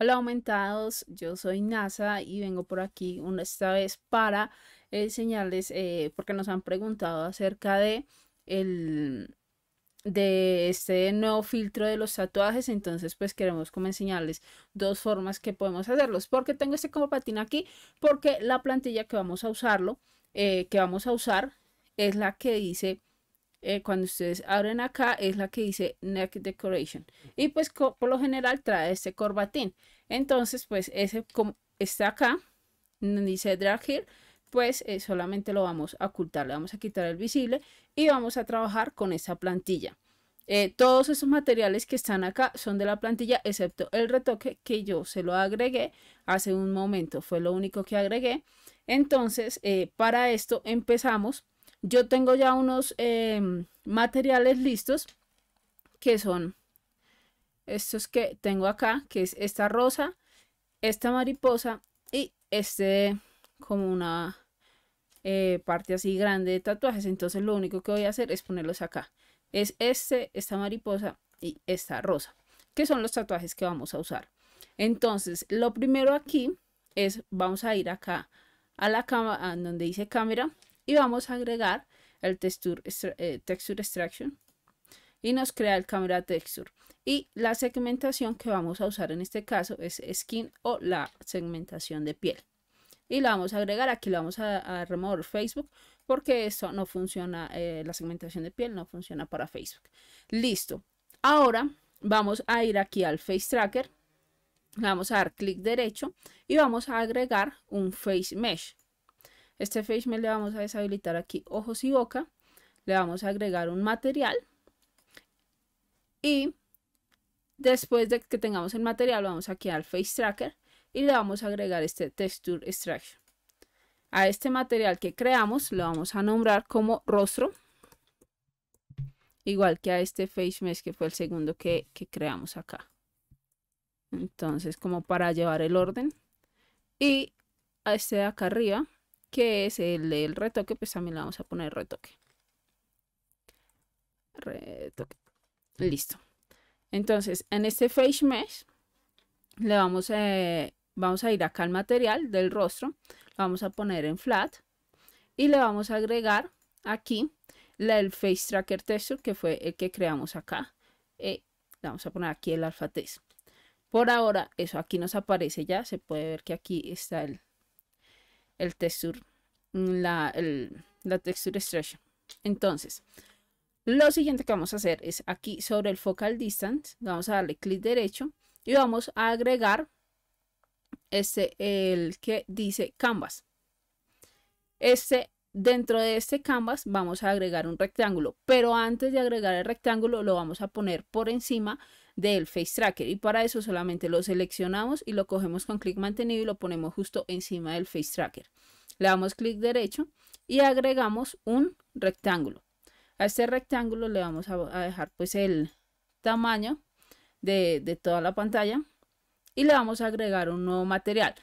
Hola aumentados, yo soy NASA y vengo por aquí una, esta vez para eh, enseñarles, eh, porque nos han preguntado acerca de, el, de este nuevo filtro de los tatuajes, entonces pues queremos como enseñarles dos formas que podemos hacerlos, porque tengo este como patina aquí, porque la plantilla que vamos a usarlo, eh, que vamos a usar es la que dice eh, cuando ustedes abren acá es la que dice neck decoration y pues por lo general trae este corbatín entonces pues ese como está acá dice drag here pues eh, solamente lo vamos a ocultar le vamos a quitar el visible y vamos a trabajar con esta plantilla eh, todos esos materiales que están acá son de la plantilla excepto el retoque que yo se lo agregué hace un momento fue lo único que agregué entonces para esto empezamos yo tengo ya unos em, materiales listos que son estos que tengo acá, que es esta rosa, esta mariposa y este como una eh, parte así grande de tatuajes. Entonces lo único que voy a hacer es ponerlos acá. Es este, esta mariposa y esta rosa, que son los tatuajes que vamos a usar. Entonces, lo primero aquí es, vamos a ir acá a la cámara, donde dice cámara, y vamos a agregar el eh, texture, extraction y nos crea el camera texture y la segmentación que vamos a usar en este caso es skin o la segmentación de piel y la vamos a agregar aquí la vamos a, remover Facebook porque esto no funciona eh, la segmentación de piel no funciona para Facebook listo ahora vamos a ir aquí al face tracker vamos a dar clic derecho y vamos a agregar un face mesh este face mail le vamos a deshabilitar aquí ojos y boca. Le vamos a agregar un material. Y después de que tengamos el material, vamos aquí al face tracker y le vamos a agregar este texture extraction. A este material que creamos lo vamos a nombrar como rostro. Igual que a este face mesh que fue el segundo que, que creamos acá. Entonces como para llevar el orden. Y a este de acá arriba que es el del retoque, pues también le vamos a poner retoque. Retoque. Listo. Entonces, en este face mesh le vamos, eh, vamos a ir acá al material del rostro, lo vamos a poner en flat y le vamos a agregar aquí el face tracker texture que fue el que creamos acá. y eh, le vamos a poner aquí el alfa test. Por ahora, eso aquí nos aparece ya, se puede ver que aquí está el, el texture, mm, la, el, la texture Entonces, lo siguiente que vamos a hacer es aquí sobre el focal distance, vamos a darle clic derecho y vamos a agregar este, el que dice canvas. Este, dentro de este canvas vamos a agregar un rectángulo, pero antes de agregar el rectángulo lo vamos a poner por encima del face tracker y para eso solamente lo seleccionamos y lo cogemos con clic mantenido y lo ponemos justo encima del face tracker. Le damos clic derecho y agregamos un rectángulo. A este rectángulo le vamos a, dejar pues el tamaño de, toda la pantalla y le vamos a agregar un nuevo material.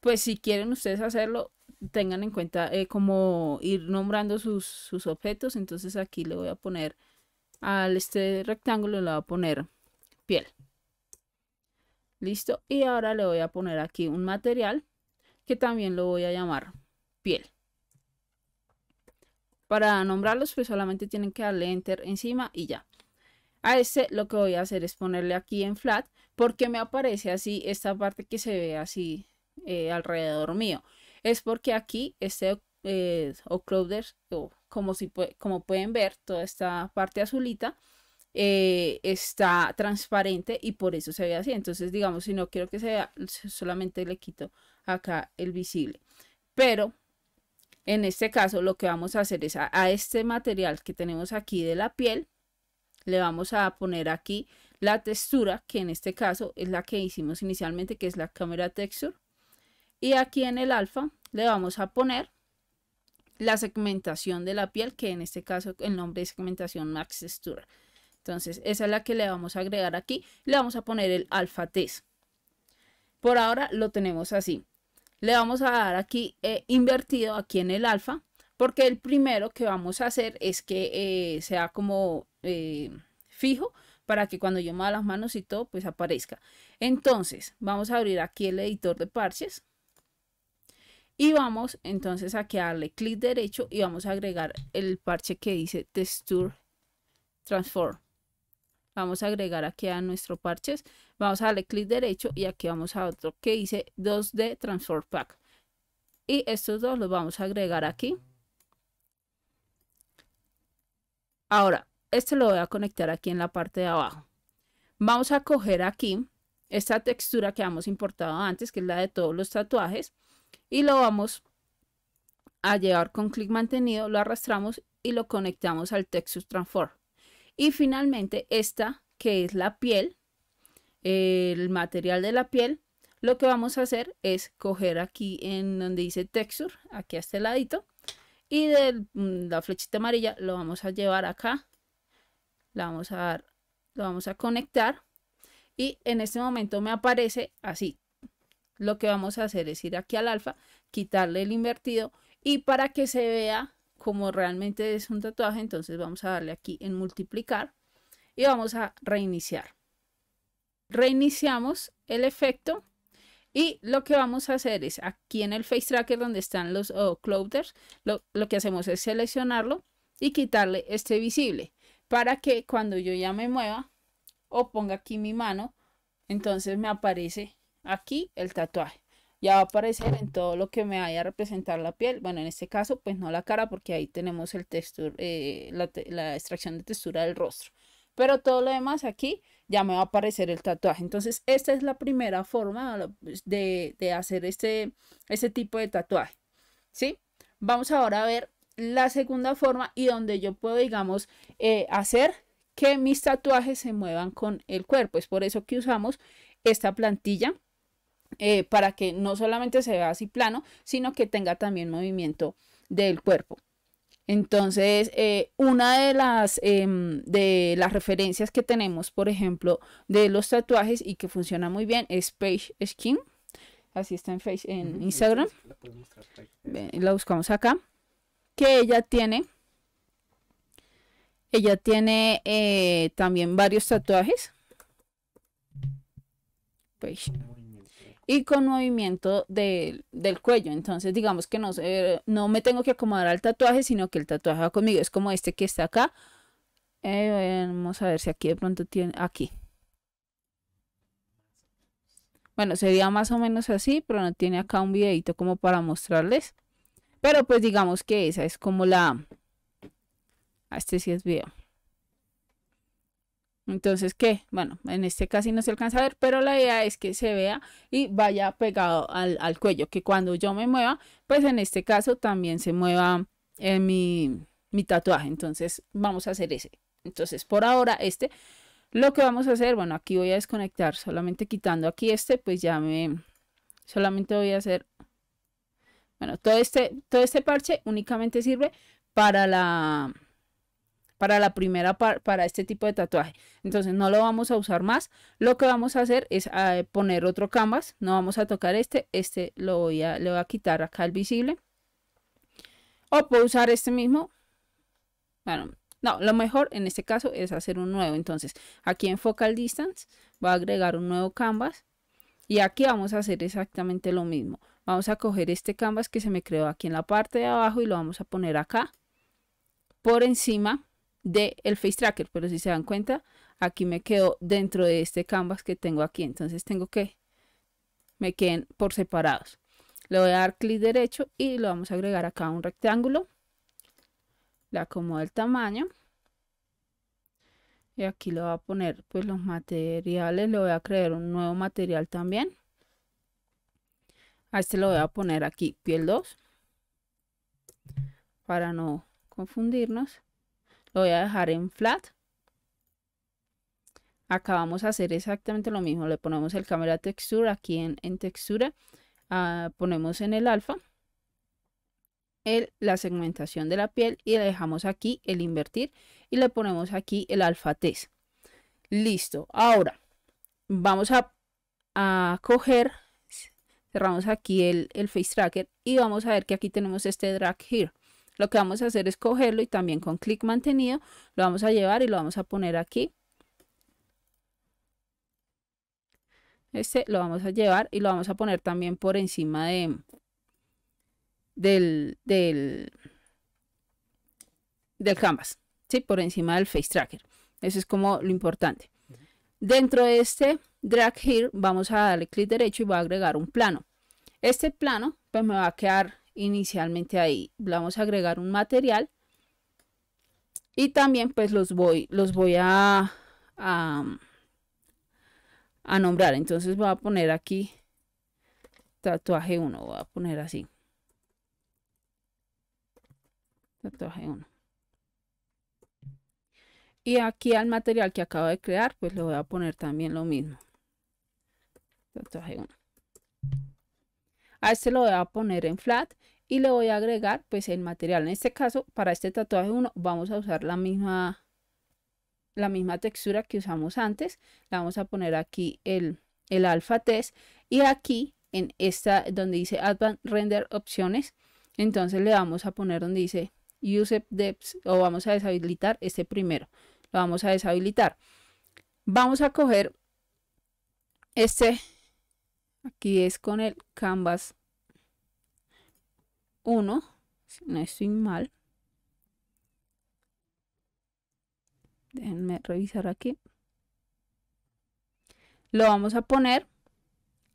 Pues si quieren ustedes hacerlo, tengan en cuenta eh, como ir nombrando sus, objetos. Entonces aquí le voy a poner al este rectángulo, le voy a poner Listo. Y ahora le voy a poner aquí un material que también lo voy a llamar piel. Para nombrarlos pues solamente tienen que darle enter encima y ya. A este lo que voy a hacer es ponerle aquí en flat porque me aparece así esta parte que se ve así eh, alrededor mío. Es porque aquí este eh, o como, si, como pueden ver, toda esta parte azulita eh, está transparente y por eso se ve así. Entonces, digamos, si no quiero que se vea, solamente le quito acá el visible. Pero en este caso lo que vamos a hacer es a, este material que tenemos aquí de la piel, le vamos a poner aquí la textura, que en este caso es la que hicimos inicialmente, que es la cámara texture. Y aquí en el alfa le vamos a poner la segmentación de la piel, que en este caso el nombre es segmentación max textura entonces, esa es la que le vamos a agregar aquí. Le vamos a poner el alfa test. Por ahora lo tenemos así. Le vamos a dar aquí eh, invertido aquí en el alfa, porque el primero que vamos a hacer es que eh, sea como eh, fijo para que cuando yo mueva las manos y todo, pues aparezca. Entonces, vamos a abrir aquí el editor de parches. Y vamos entonces a darle clic derecho y vamos a agregar el parche que dice Texture Transform. Vamos a agregar aquí a nuestro parches. Vamos a darle clic derecho y aquí vamos a otro que dice 2D Transform Pack. Y estos dos los vamos a agregar aquí. Ahora, este lo voy a conectar aquí en la parte de abajo. Vamos a coger aquí esta textura que hemos importado antes, que es la de todos los tatuajes, y lo vamos a llevar con clic mantenido, lo arrastramos y lo conectamos al Texture Transform. Y finalmente esta que es la piel, el material de la piel, lo que vamos a hacer es coger aquí en donde dice texture, aquí a este ladito, y de mm, la flechita amarilla lo vamos a llevar acá, la vamos a dar, lo vamos a conectar y en este momento me aparece así. Lo que vamos a hacer es ir aquí al alfa, quitarle el invertido y para que se vea como realmente es un tatuaje, entonces vamos a darle aquí en multiplicar y vamos a reiniciar. Reiniciamos el efecto y lo que vamos a hacer es aquí en el Face Tracker donde están los clouders, lo que hacemos es seleccionarlo y quitarle este visible para que cuando yo ya me mueva o ponga aquí mi mano, entonces me aparece aquí el tatuaje ya va a aparecer en todo lo que me vaya a representar la piel. Bueno, en este caso, pues no la cara, porque ahí tenemos el eh, la, extracción de textura del rostro. Pero todo lo demás aquí ya me va a aparecer el tatuaje. Entonces, esta es la primera forma pues, de, hacer este, este, tipo de tatuaje. ¿Sí? Vamos ahora a ver la segunda forma y donde yo puedo, digamos, eh, hacer que mis tatuajes se muevan con el cuerpo. Es por eso que usamos esta plantilla eh, para que no solamente se vea así plano, sino que tenga también movimiento del cuerpo. Entonces, eh, una de las, em, de las referencias que tenemos, por ejemplo, de los tatuajes y que funciona muy bien es Page Skin. Así está en, en Instagram. La, buscamos acá. Que ella tiene. Ella tiene eh, también varios tatuajes. Page y con movimiento del cuello. Entonces, digamos que no, no me tengo que acomodar al tatuaje, sino que el tatuaje va conmigo. Es como este que está acá. Eh, vamos a ver si aquí de pronto tiene. Aquí. Bueno, sería más o menos así, pero no tiene acá un videito como para mostrarles. Pero pues digamos que esa es como la... Ah, este sí es video. Entonces, ¿qué? Bueno, en este caso no se alcanza a ver, pero la idea es que se vea y vaya pegado al, al cuello, que cuando yo me mueva, pues en este caso también se mueva en eh, mi, mi tatuaje. Entonces, vamos a hacer ese. Entonces, por ahora, este, lo que vamos a hacer, bueno, aquí voy a desconectar, solamente quitando aquí este, pues ya me, solamente voy a hacer, bueno, todo este, todo este parche únicamente sirve para la, para la primera para este tipo de tatuaje. Entonces no lo vamos a usar más. Lo que vamos a hacer es eh, poner otro canvas. No vamos a tocar este. Este lo voy a, le voy a quitar acá el visible. O puedo usar este mismo. Bueno, no, lo mejor en este caso es hacer un nuevo. Entonces aquí en Focal Distance voy a agregar un nuevo canvas. Y aquí vamos a hacer exactamente lo mismo. Vamos a coger este canvas que se me creó aquí en la parte de abajo y lo vamos a poner acá por encima de el face tracker, pero si se dan cuenta, aquí me quedo dentro de este canvas que tengo aquí, entonces tengo que me queden por separados. Le voy a dar clic derecho y lo vamos a agregar acá un rectángulo. Le acomodo el tamaño. Y aquí le voy a poner pues los materiales, le voy a crear un nuevo material también. A este lo voy a poner aquí piel 2 para no confundirnos. Lo voy a dejar en flat. Acá vamos a hacer exactamente lo mismo. Le ponemos el camera texture aquí en, textura. Ah, ponemos en el alfa la segmentación de la piel y le dejamos aquí el invertir y le ponemos aquí el alfa test. Listo. Ahora vamos a, coger cerramos aquí el face tracker y vamos a ver que aquí tenemos este drag here. Lo que vamos a hacer es cogerlo y también con clic mantenido lo vamos a llevar y lo vamos a poner aquí. Este lo vamos a llevar y lo vamos a poner también por encima de, del, del, del canvas, ¿sí? por encima del face tracker. Eso es como lo importante. Dentro de este drag here vamos a darle clic derecho y va a agregar un plano. Este plano pues me va a quedar inicialmente ahí. Vamos a agregar un material y también pues los voy, los voy a, a, a nombrar. Entonces voy a poner aquí tatuaje 1, voy a poner así. Tatuaje 1. Y aquí al material que acabo de crear, pues le voy a poner también lo mismo. Tatuaje 1. A este lo voy a poner en flat y le voy a agregar pues el material. En este caso, para este tatuaje 1 vamos a usar la misma, la misma textura que usamos antes. Le vamos a poner aquí el, el alfa test y aquí en esta donde dice Advanced Render Opciones. Entonces le vamos a poner donde dice Use Depth o vamos a deshabilitar este primero. Lo vamos a deshabilitar. Vamos a coger este Aquí es con el canvas 1, si no estoy mal. Déjenme revisar aquí. Lo vamos a poner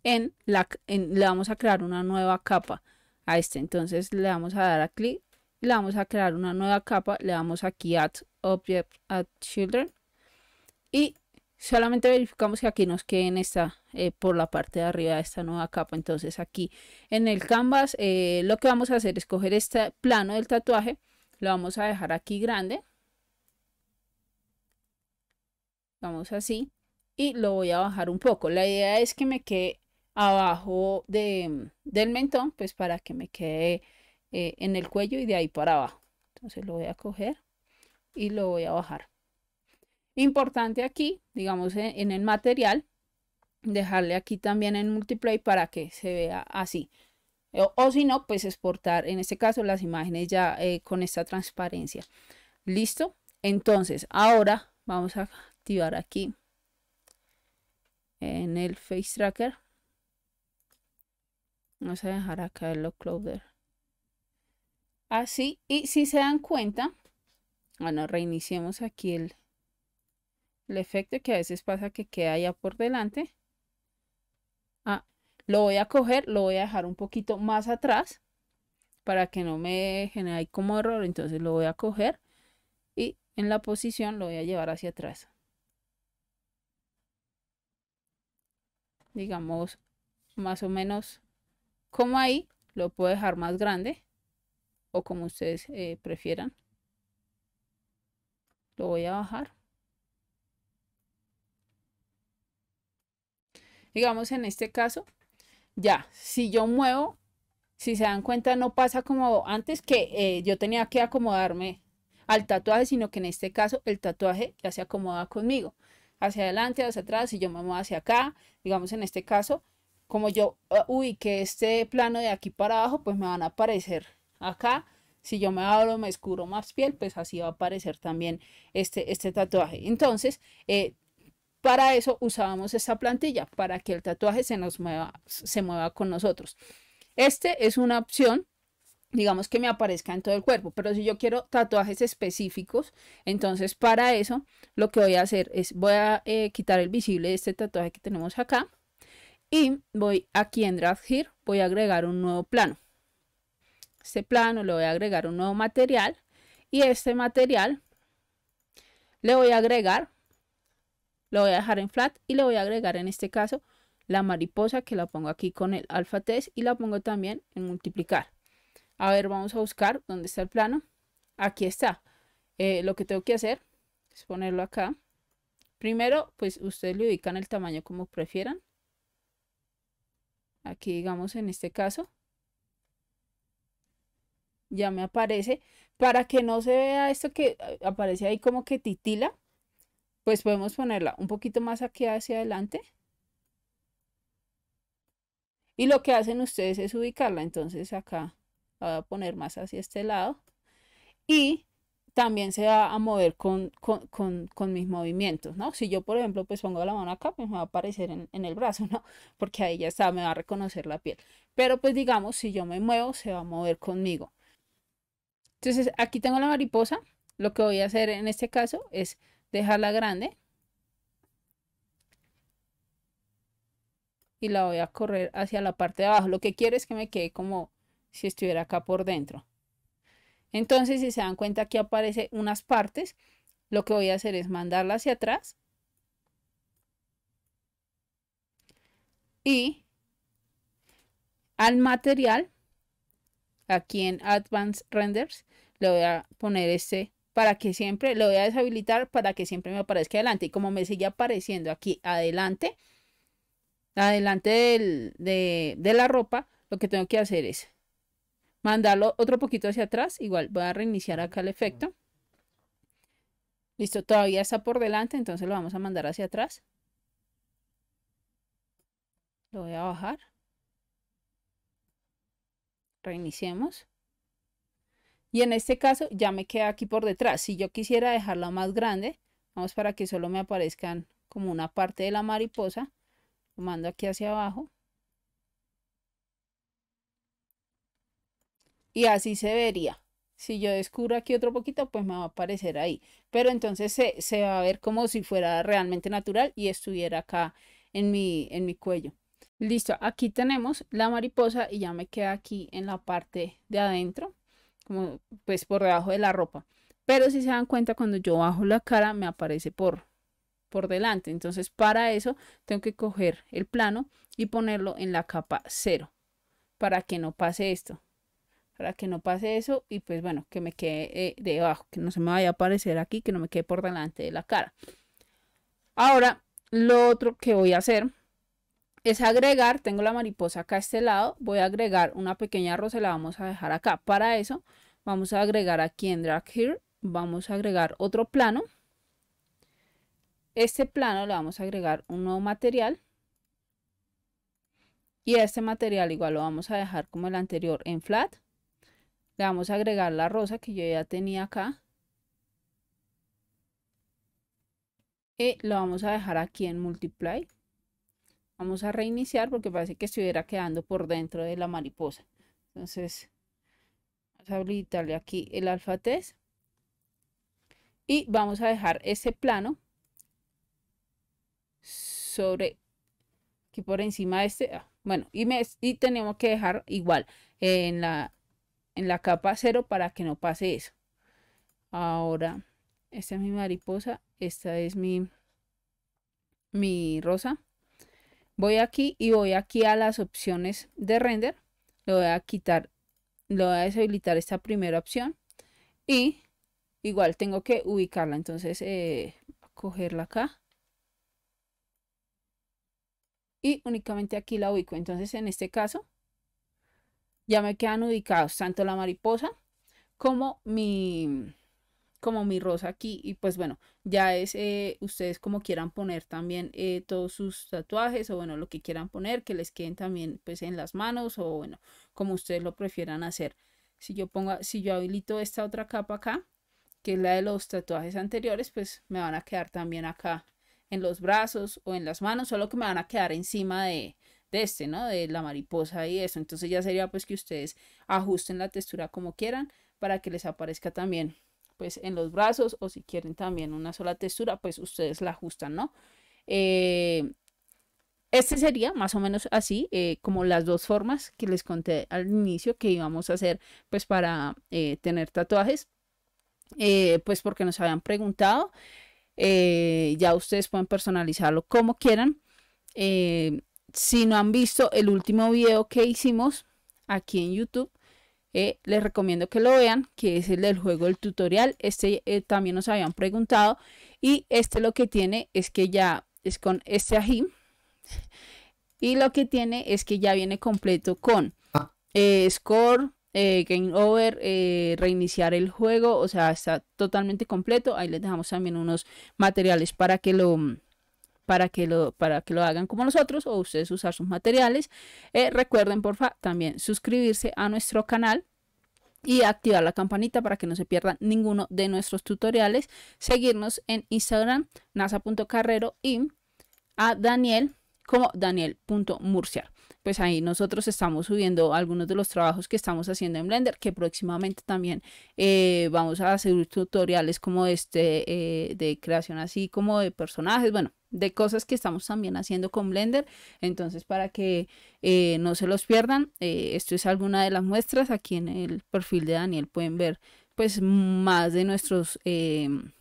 en la... le vamos a crear una nueva capa a este. Entonces le vamos a dar a clic. Le vamos a crear una nueva capa. Le damos aquí Add Object Add Children. Y solamente verificamos que aquí nos quede esta eh, por la parte de arriba esta nueva capa entonces aquí en el canvas eh, lo que vamos a hacer es coger este plano del tatuaje lo vamos a dejar aquí grande vamos así y lo voy a bajar un poco la idea es que me quede abajo de, del mentón pues para que me quede eh, en el cuello y de ahí para abajo entonces lo voy a coger y lo voy a bajar Importante aquí, digamos e, en, el material, dejarle aquí también en multiplay para que se vea así. O, si no, pues exportar, en este caso, las imágenes ya eh, con esta transparencia. ¿Listo? Entonces, ahora vamos a activar aquí en el Face Tracker. Vamos a dejar acá el Clover. Así, y si se dan cuenta, bueno, reiniciemos aquí el, el efecto que a veces pasa que queda ya por delante. Ah, lo voy a coger, lo voy a dejar un poquito más atrás para que no me genere como error. Entonces lo voy a coger y en la posición lo voy a llevar hacia atrás. Digamos, más o menos como ahí, lo puedo dejar más grande o como ustedes eh, prefieran. Lo voy a bajar. Digamos en este caso, ya, si yo muevo, si se dan cuenta, no pasa como antes que eh, yo tenía que acomodarme al tatuaje, sino que en este caso el tatuaje ya se acomoda conmigo, hacia adelante, hacia atrás, si yo me muevo hacia acá, digamos en este caso, como yo ah, ubique este plano de aquí para abajo, pues me van a aparecer acá, si yo me abro, me escuro más piel, pues así va a aparecer también este, este tatuaje. Entonces, eh, para eso usábamos esta plantilla, para que el tatuaje se nos mueva, se mueva con nosotros. Este es una opción digamos que me aparezca en todo el cuerpo, pero si yo quiero tatuajes específicos, entonces para eso lo que voy a hacer es voy a eh, quitar el visible de este tatuaje que tenemos acá y voy aquí en Draft Here, voy a agregar un nuevo plano. Este plano le voy a agregar un nuevo material y este material le voy a agregar lo voy a dejar en flat y le voy a agregar en este caso la mariposa que la pongo aquí con el alfa test y la pongo también en multiplicar. A ver, vamos a buscar dónde está el plano. Aquí está. Eh, lo que tengo que hacer es ponerlo acá. Primero, pues ustedes le ubican el tamaño como prefieran. Aquí digamos en este caso ya me aparece, para que no se vea esto que eh, aparece ahí como que titila, pues podemos ponerla un poquito más aquí hacia adelante. Y lo que hacen ustedes es ubicarla. Entonces acá la voy a poner más hacia este lado. Y también se va a mover con, mis movimientos, ¿no? Si yo, por ejemplo, pues pongo la mano acá, pues me va a aparecer en, en, el brazo, ¿no? Porque ahí ya está, me va a reconocer la piel. Pero pues digamos, si yo me muevo, se va a mover conmigo. Entonces, aquí tengo la mariposa. Lo que voy a hacer en este caso es dejarla grande. Y la voy a correr hacia la parte de abajo. Lo que quiero es que me quede como si estuviera acá por dentro. Entonces, si se dan cuenta, aquí aparece unas partes. Lo que voy a hacer es mandarla hacia atrás. Y al material, aquí en Advanced Renders, le voy a poner este para que siempre, lo voy a deshabilitar para que siempre me aparezca adelante. Y como me sigue apareciendo aquí adelante, adelante de, de la ropa, lo que tengo que hacer es mandarlo otro poquito hacia atrás. Igual voy a reiniciar acá el efecto. Listo, todavía está por delante, entonces lo vamos a mandar hacia atrás. Lo voy a bajar. Reiniciemos. Y en este caso ya me queda aquí por detrás. Si yo quisiera dejarla más grande, vamos para que solo me aparezcan como una parte de la mariposa. Lo mando aquí hacia abajo. Y así se vería. Si yo descubro aquí otro poquito, pues me va a aparecer ahí. Pero entonces se, se va a ver como si fuera realmente natural y estuviera acá en mi, en mi cuello. Listo, aquí tenemos la mariposa y ya me queda aquí en la parte de adentro como pues por debajo de la ropa. Pero si se dan cuenta, cuando yo bajo la cara me aparece por, por delante. Entonces para eso tengo que coger el plano y ponerlo en la capa 0 para que no pase esto. Para que no pase eso y pues bueno, que me quede eh, debajo, que no se me vaya a aparecer aquí, que no me quede por delante de la cara. Ahora, lo otro que voy a hacer es agregar, tengo la mariposa acá a este lado, voy a agregar una pequeña rosa, la vamos a dejar acá. Para eso vamos a agregar aquí en Drag Here, vamos a agregar otro plano. Este plano le vamos a agregar un nuevo material. Y este material igual lo vamos a dejar como el anterior en flat. Le vamos a agregar la rosa que yo ya tenía acá. Y lo vamos a dejar aquí en multiply. Vamos a reiniciar porque parece que estuviera quedando por dentro de la mariposa. Entonces, vamos a habilitarle aquí el alfa test. Y vamos a dejar ese plano sobre aquí por encima de este. Ah, bueno, y, me, y tenemos que dejar igual en la, en la capa cero para que no pase eso. Ahora, esta es mi mariposa, esta es mi, mi rosa voy aquí y voy aquí a las opciones de render lo voy a quitar lo voy a deshabilitar esta primera opción y igual tengo que ubicarla entonces a eh, cogerla acá y únicamente aquí la ubico entonces en este caso ya me quedan ubicados tanto la mariposa como mi como mi rosa aquí y pues bueno, ya es eh, ustedes como quieran poner también eh, todos sus tatuajes o bueno, lo que quieran poner, que les queden también pues en las manos o bueno, como ustedes lo prefieran hacer. Si yo pongo si yo habilito esta otra capa acá, que es la de los tatuajes anteriores, pues me van a quedar también acá en los brazos o en las manos, solo que me van a quedar encima de, de este, ¿no? De la mariposa y eso. Entonces ya sería pues que ustedes ajusten la textura como quieran para que les aparezca también pues en los brazos o si quieren también una sola textura, pues ustedes la ajustan, ¿no? Eh, este sería más o menos así, eh, como las dos formas que les conté al inicio que íbamos a hacer pues para eh, tener tatuajes, pues porque nos habían preguntado. ya ustedes pueden personalizarlo como quieran. si no han visto el último video que hicimos aquí en YouTube, eh, les recomiendo que lo vean, que es el del juego el tutorial. Este eh, también nos habían preguntado. Y este lo que tiene es que ya es con este ají. Y lo que tiene es que ya viene completo con ah. eh, score, game over, reiniciar el juego. O sea, está totalmente completo. Ahí les dejamos también unos materiales para que lo para que lo, para que lo hagan como nosotros o ustedes usar sus materiales. Recuerden eh, recuerden, porfa, también suscribirse a nuestro canal y activar la campanita para que no se pierdan ninguno de nuestros tutoriales. Seguirnos en Instagram, nasa.carrero y a Daniel como daniel.murciar. Pues ahí nosotros estamos subiendo algunos de los trabajos que estamos haciendo en Blender, que próximamente también eh, vamos a hacer tutoriales como este eh, de creación así como de personajes, bueno, de cosas que estamos también haciendo con Blender. Entonces, para que eh, no se los pierdan, eh, esto es alguna de las muestras. Aquí en el perfil de Daniel pueden ver pues más de nuestros, em,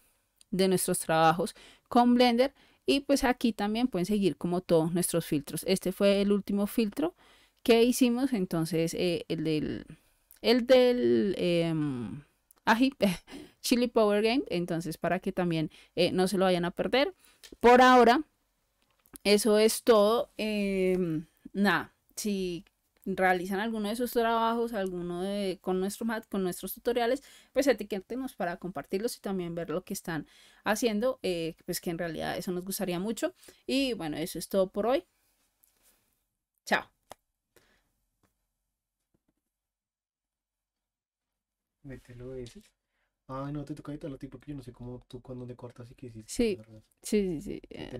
de nuestros trabajos con Blender. Y pues aquí también pueden seguir como todos nuestros filtros. Este fue el último filtro que hicimos. Entonces, eh, el del... El del em, ají, Chili Power Game, entonces para que también eh, no se lo vayan a perder. Por ahora, eso es todo. Em, nada, si realizan alguno de sus trabajos, alguno de con, con nuestros tutoriales, pues etiquétenos para compartirlos y también ver lo que están haciendo, eh, pues que en realidad eso nos gustaría mucho. Y bueno, eso es todo por hoy. Chao. Mételo ese. Ah, no, te toca editarlo a ti porque yo no sé cómo tú cuando te cortas y qué hiciste. Sí, sí, sí, sí.